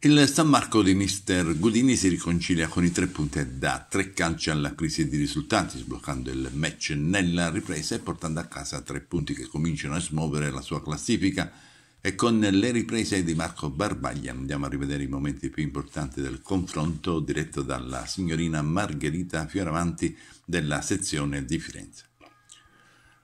Il San Marco di mister Gudini si riconcilia con i tre punti da tre calci alla crisi di risultati, sbloccando il match nella ripresa e portando a casa tre punti che cominciano a smuovere la sua classifica. E con le riprese di Marco Barbaglia andiamo a rivedere i momenti più importanti del confronto diretto dalla signorina Margherita Fioravanti della sezione di Firenze.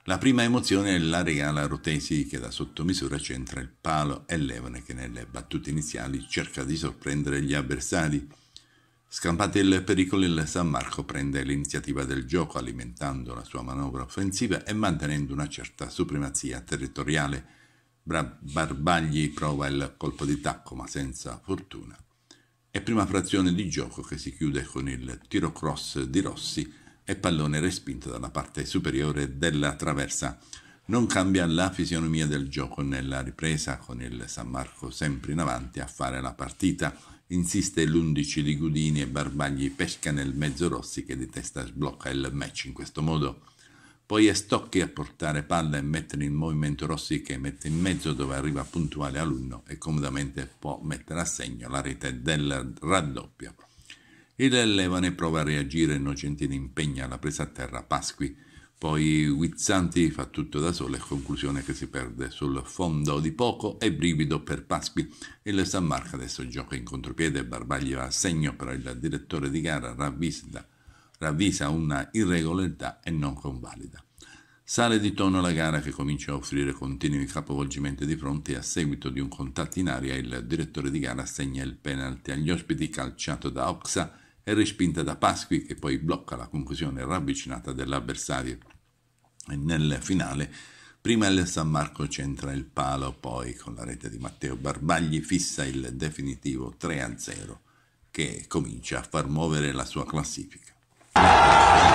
La prima emozione la regala Rotesi che da sottomisura centra il palo e Levane che nelle battute iniziali cerca di sorprendere gli avversari. Scampate il pericolo, il San Marco prende l'iniziativa del gioco alimentando la sua manovra offensiva e mantenendo una certa supremazia territoriale. Bra- Barbagli prova il colpo di tacco ma senza fortuna. È prima frazione di gioco che si chiude con il tiro cross di Rossi e pallone respinto dalla parte superiore della traversa. Non cambia la fisionomia del gioco nella ripresa, con il San Marco sempre in avanti a fare la partita. Insiste l'11 di Gudini e Barbagli pesca nel mezzo Rossi che di testa sblocca il match in questo modo. Poi è Stocchi a portare palla e mettere in movimento Rossi che mette in mezzo dove arriva puntuale Alunno e comodamente può mettere a segno la rete del raddoppio. Il Levane prova a reagire, Innocentini impegna la presa a terra Pasqui, poi Guizzanti fa tutto da solo e conclusione che si perde sul fondo di poco e brivido per Pasqui. Il San Marco adesso gioca in contropiede, Barbaglio a segno però il direttore di gara ravvisa, ravvisa una irregolarità e non convalida. Sale di tono la gara che comincia a offrire continui capovolgimenti di fronte e a seguito di un contatto in aria il direttore di gara assegna il penalty agli ospiti calciato da Oxa è respinta da Pasqui che poi blocca la conclusione ravvicinata dell'avversario. E nel finale prima il San Marco centra il palo, poi con la rete di Matteo Barbagli fissa il definitivo 3-0 che comincia a far muovere la sua classifica.